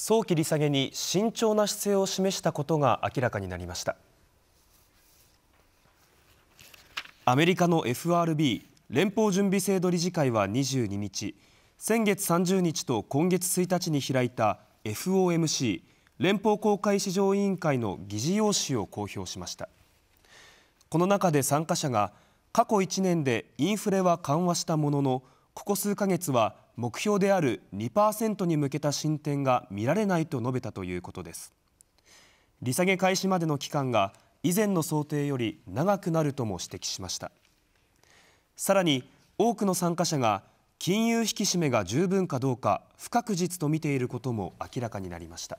早期利下げに慎重な姿勢を示したことが明らかになりましたアメリカの FRB 連邦準備制度理事会は22日先月30日と今月1日に開いた FOMC 連邦公開市場委員会の議事要旨を公表しましたこの中で参加者が過去1年でインフレは緩和したもののここ数ヶ月は目標である2%に向けた進展が見られないと述べたということです利下げ開始までの期間が以前の想定より長くなるとも指摘しましたさらに多くの参加者が金融引き締めが十分かどうか不確実と見ていることも明らかになりました